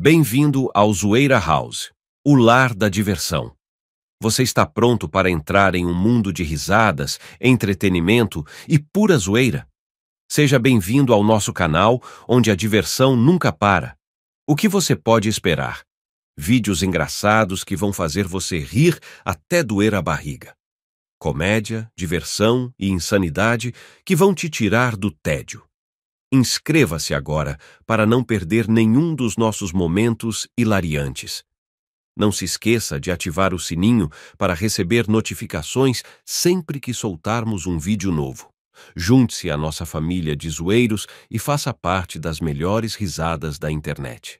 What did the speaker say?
Bem-vindo ao Zoeira House, o lar da diversão. Você está pronto para entrar em um mundo de risadas, entretenimento e pura zoeira? Seja bem-vindo ao nosso canal, onde a diversão nunca para. O que você pode esperar? Vídeos engraçados que vão fazer você rir até doer a barriga. Comédia, diversão e insanidade que vão te tirar do tédio. Inscreva-se agora para não perder nenhum dos nossos momentos hilariantes. Não se esqueça de ativar o sininho para receber notificações sempre que soltarmos um vídeo novo. Junte-se à nossa família de zoeiros e faça parte das melhores risadas da internet.